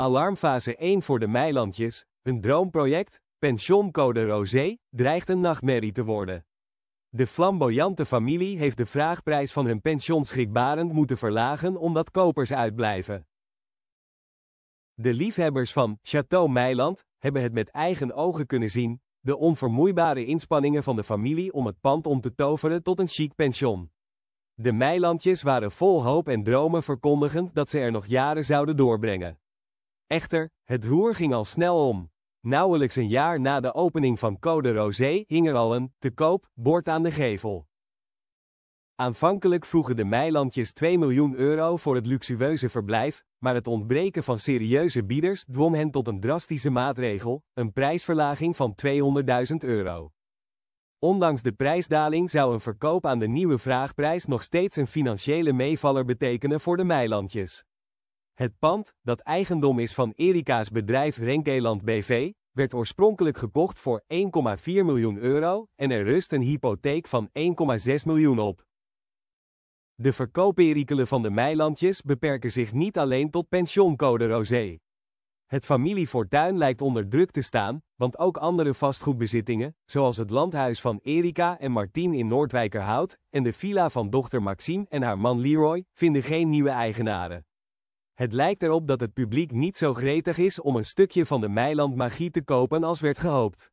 Alarmfase 1 voor de Meilandjes, hun droomproject, pensioncode Rosé, dreigt een nachtmerrie te worden. De flamboyante familie heeft de vraagprijs van hun pension schrikbarend moeten verlagen omdat kopers uitblijven. De liefhebbers van Château Meiland hebben het met eigen ogen kunnen zien, de onvermoeibare inspanningen van de familie om het pand om te toveren tot een chic pension. De Meilandjes waren vol hoop en dromen verkondigend dat ze er nog jaren zouden doorbrengen. Echter, het roer ging al snel om. Nauwelijks een jaar na de opening van Code Rosé hing er al een te koop bord aan de gevel. Aanvankelijk vroegen de Meilandjes 2 miljoen euro voor het luxueuze verblijf, maar het ontbreken van serieuze bieders dwong hen tot een drastische maatregel, een prijsverlaging van 200.000 euro. Ondanks de prijsdaling zou een verkoop aan de nieuwe vraagprijs nog steeds een financiële meevaller betekenen voor de Meilandjes. Het pand, dat eigendom is van Erika's bedrijf Renkeland BV, werd oorspronkelijk gekocht voor 1,4 miljoen euro en er rust een hypotheek van 1,6 miljoen op. De verkoopperikelen van de meilandjes beperken zich niet alleen tot pensioncode rosé. Het familiefortuin lijkt onder druk te staan, want ook andere vastgoedbezittingen, zoals het landhuis van Erika en Martien in Noordwijkerhout en de villa van dochter Maxime en haar man Leroy, vinden geen nieuwe eigenaren. Het lijkt erop dat het publiek niet zo gretig is om een stukje van de meilandmagie te kopen als werd gehoopt.